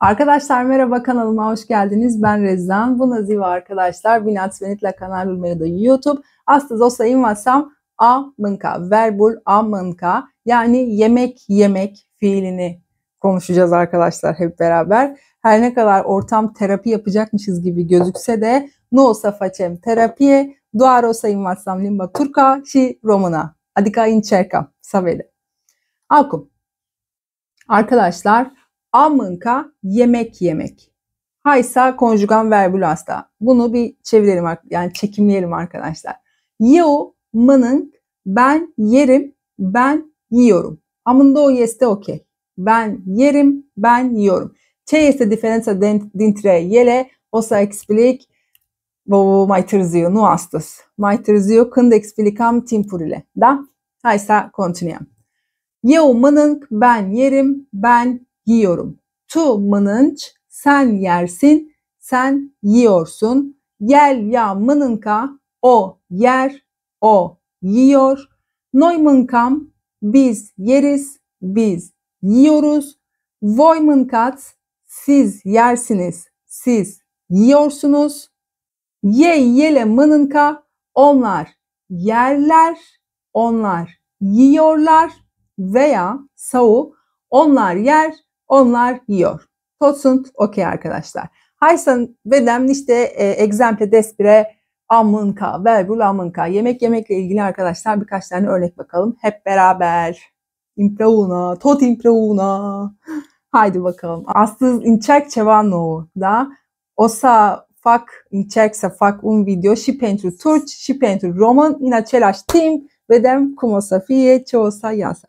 Arkadaşlar merhaba kanalıma hoş geldiniz. Ben Rezan. Bu Naziva arkadaşlar. Binat Venit'le Kanal Medya'da YouTube. Hasta Zosa invasam a mınka. Verbul a mınka. Yani yemek yemek fiilini konuşacağız arkadaşlar hep beraber. Her ne kadar ortam terapi yapacakmışız gibi gözükse de no facem terapiye duarosa invasam limba turka şi romana. Adika in cercam. Savele. Akum. Arkadaşlar Amınka yemek yemek. Haysa konjugan verbül hasta. Bunu bir çevirelim yani çekimleyelim arkadaşlar. Yeo mının ben yerim ben yiyorum. Amında o yeste okey. Ben yerim ben yiyorum. C'è este diferența dintre yele o să explic mai târziu, nu astăzi. Mai târziu când explicam timpurile, da? haysa să continuăm. Eu mănânc, ben yerim, ben yiyorum. Tu mınınç sen yersin, sen yiyorsun. Yel ya mınınka o yer, o yiyor. Noy mınkam biz yeriz, biz yiyoruz. Voy mınkat siz yersiniz, siz yiyorsunuz. Ye yele mınınka onlar yerler, onlar yiyorlar veya sau onlar yer, onlar yiyor. Totsund okey arkadaşlar. Haysan vedem işte e, exemple despre amınka, verbul amınka. Yemek yemekle ilgili arkadaşlar birkaç tane örnek bakalım. Hep beraber. Impreuna, tot impreuna. Haydi bakalım. Astız inçak çevano da osa fak inçaksa fak un video şipentru turç şipentru roman ina çelaş tim vedem kumosafiye çoğosa yasa.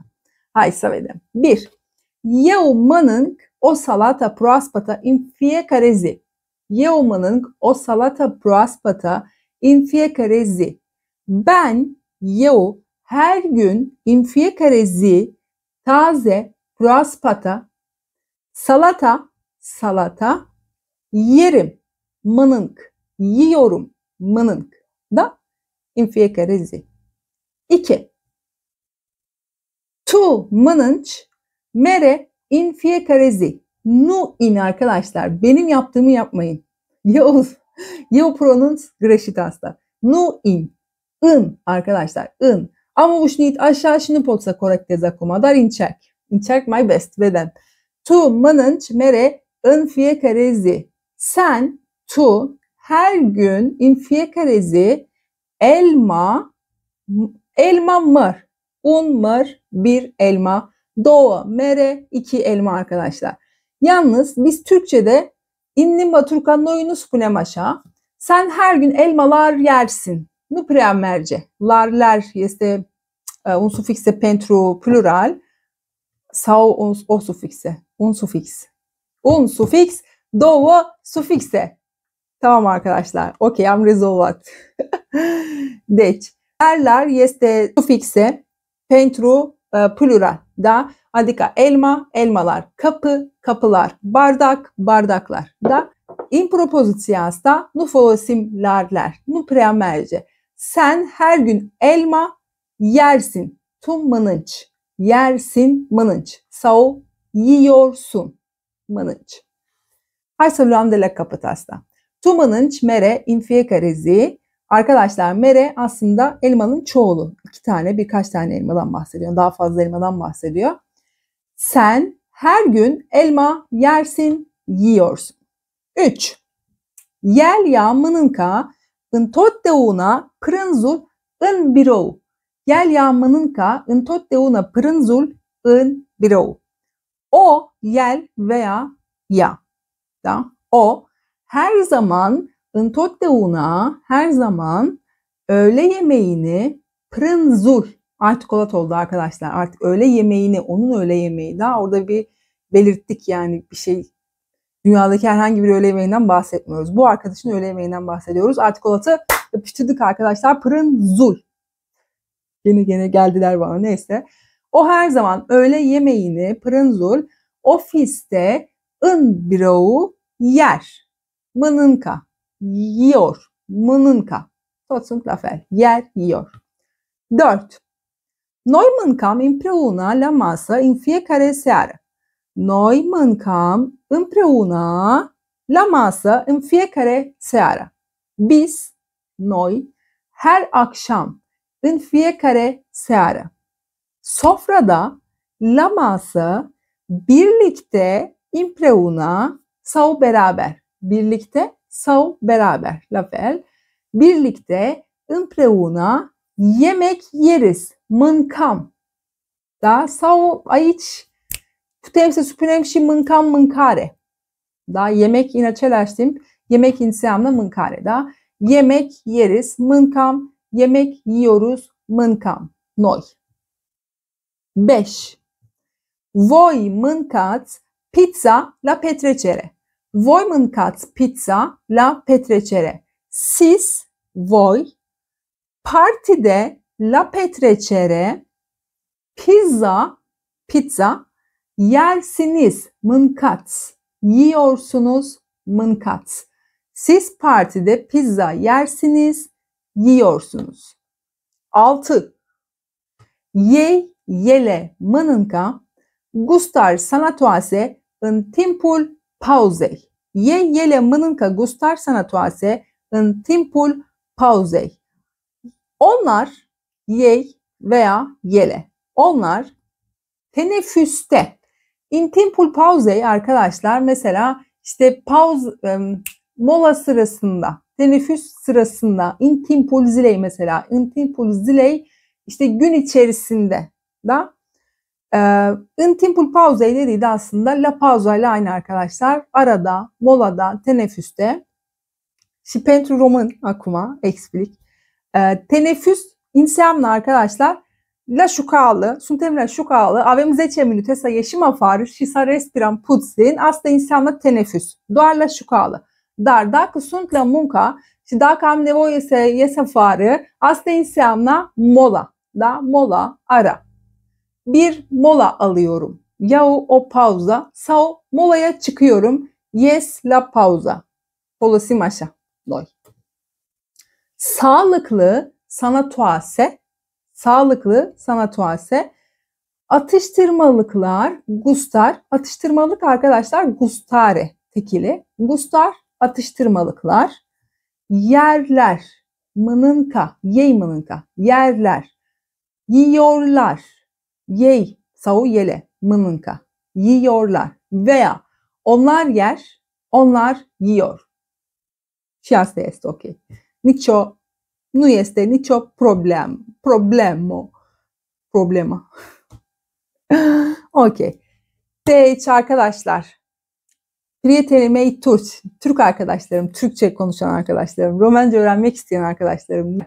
Haysa vedem. Bir. Yeu manânc o salata proaspătă în fiecare zi. Eu mănânc o salata proaspătă în fiecare zi. Ben, yeu her gün, în fiecare zi, taze, proaspătă, salata, salata, yerim, mănânc, yiyorum, mănânc. Da? În fiecare zi. 2. Tu mănânci Mere in fiekarezi. Nu in arkadaşlar. Benim yaptığımı yapmayın. Yo, yo pronunç greşitasta. Nu in. In arkadaşlar. In. Ama bu ušnit aşağı şını potsa korekteza komadar inçek. Inçek my best beden. Tu manınç mere in fiekarezi. Sen tu her gün in fiekarezi elma elma mır. Un mır bir elma Doğa, mere, iki elma arkadaşlar. Yalnız biz Türkçe'de innimba turkanoyunus punemaşa sen her gün elmalar yersin. Nupreamerce. Larler yeste e, un sufikse pentru plural sau un, o sufikse. Un sufix. Un sufix, două sufikse. Tamam arkadaşlar. Okey, am rezolvat. deci, lerler este sufikse pentru e, plural da. Adika elma, elmalar, kapı, kapılar, bardak, bardaklar da. In propositias da nu folosim nu preamerce. Sen her gün elma yersin. Tum mınınç. Yersin mınınç. Sao yiyorsun mınınç. Hai să luăm de la capăt asta. Tu mere în fiecare zi Arkadaşlar mere aslında elmanın çoğulu. İki tane birkaç tane elmadan bahsediyor. Daha fazla elmadan bahsediyor. Sen her gün elma yersin, yiyorsun. 3. Yel ya mınınka ıntotteuna pırınzul ın birov. Yel ya mınınka una pırınzul ın birov. O yel veya ya da o her zaman de Intotteuna her zaman öğle yemeğini prinzur artık kolat oldu arkadaşlar. Artık öğle yemeğini, onun öğle yemeği daha orada bir belirttik yani bir şey dünyadaki herhangi bir öğle yemeğinden bahsetmiyoruz. Bu arkadaşın öğle yemeğinden bahsediyoruz. Artık olatı öpüştürdük arkadaşlar. Prinzur. Yeni gene geldiler bana neyse. O her zaman öğle yemeğini prinzul ofiste ın birou yer. Mınınka yiyor. Mănânca. Tot sunt Yer, ior. 4. Noi mâncam împreună la masă în fiecare seară. Noi mâncam împreună la masă în fiecare seară. Biz, noi, her akşam, în fiecare seară. Sofrada, la masă, birlikte, împreună sau beraber. Birlikte, sau beraber la fel Birlikte împreună yemek yeriz. Mâncam. Da? Sau aici putem să spunem și mâncam mâncare. Da? Yemek în același timp, yemek înseamnă mâncare. Da? Yemek yeriz, mâncam, yemek yiyoruz, mâncam. Noi. 5. Voi mâncați pizza la petrecere. Katz pizza la petrecere. Siz, voi, partide la petrecere, pizza, pizza, yersiniz, mınkat, yiyorsunuz, mınkat. Siz partide pizza yersiniz, yiyorsunuz. 6. Ye, yele, mınınka, gustar sanatoase, în timpul pauzei. Ei ele mănâncă gustari sănătoase în timpul pauzei. Onlar, ei veya yele. Onlar teneffüste. In timpul pauzei arkadaşlar mesela işte pauz mola sırasında, teneffüs sırasında, in timpul ziley mesela, in timpul ziley işte gün içerisinde da În timpul pauzei dediği de aslında la pauza ile aynı arkadaşlar. Arada, molada, teneffüste. Și pentru român acum explic. Teneffüs înseamnă arkadaşlar la șucală, suntem la șucală, avem 10 minute să ieșim afară și să respirăm puțin, asta înseamnă teneffüs, doar la șucală. Dar dacă sunt la muncă și dacă am nevoie să ies afară, asta mola, da? Mola, ara bir mola alıyorum. Yao o pauza. Sao molaya çıkıyorum. Yes la pauza. Polasımaşa. Doy. Sağlıklı sanatuase. Sağlıklı sanatuase. Atıştırmalıklar, gustar. Atıştırmalık arkadaşlar gustare tekili. Gustar, atıştırmalıklar. Yerler, mınınka, yey mınınka, yerler. Yiyorlar, yey, savu yele, mınınka, yiyorlar veya onlar yer, onlar yiyor. Şiaste est ok. Nicio, nu este nicio problem, problemo, problema. Ok. Teç arkadaşlar. Prietelimey Türk, Türk arkadaşlarım, Türkçe konuşan arkadaşlarım, Romence öğrenmek isteyen arkadaşlarım.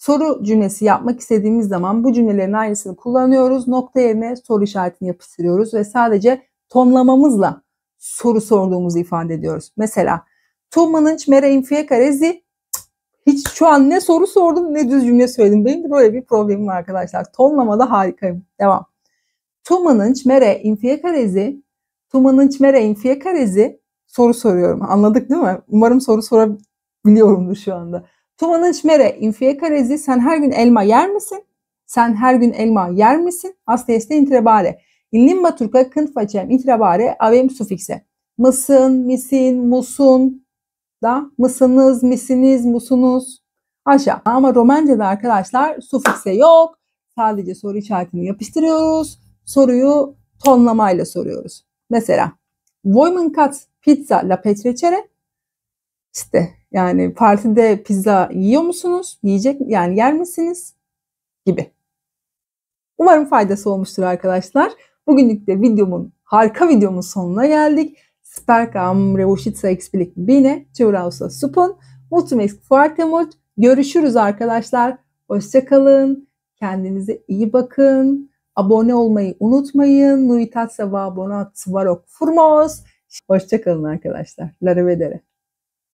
Soru cümlesi yapmak istediğimiz zaman bu cümlelerin aynısını kullanıyoruz. Nokta yerine soru işaretini yapıştırıyoruz ve sadece tonlamamızla soru sorduğumuzu ifade ediyoruz. Mesela tu manınç mere infiye karezi hiç şu an ne soru sordum ne düz cümle söyledim. Benim de böyle bir problemim var arkadaşlar. Tonlamada harikayım. Devam. Tu manınç mere infiye karezi tu manınç mere infiye karezi soru soruyorum. Anladık değil mi? Umarım soru sorabiliyorumdur şu anda. Tuvan Mere, infiye karezi sen her gün elma yer misin? Sen her gün elma yer misin? Aslı este intrebare. In limba turca facem intrebare avem sufixe. Mısın, misin, musun, da mısınız, misiniz, musunuz? Aşağı. Ama Romence'de arkadaşlar sufikse yok. Sadece soru işaretini yapıştırıyoruz. Soruyu tonlamayla soruyoruz. Mesela Voyman kat pizza la petrecere işte yani partide pizza yiyor musunuz? Yiyecek yani yer misiniz? Gibi. Umarım faydası olmuştur arkadaşlar. Bugünlük de videomun, harika videomun sonuna geldik. Sperka amre uscita bine, ciurausa supon, multumesk foarte Görüşürüz arkadaşlar. Hoşçakalın. Kendinize iyi bakın. Abone olmayı unutmayın. Nuitatsa va abonat svarok furmos. Hoşçakalın arkadaşlar. Larevedere.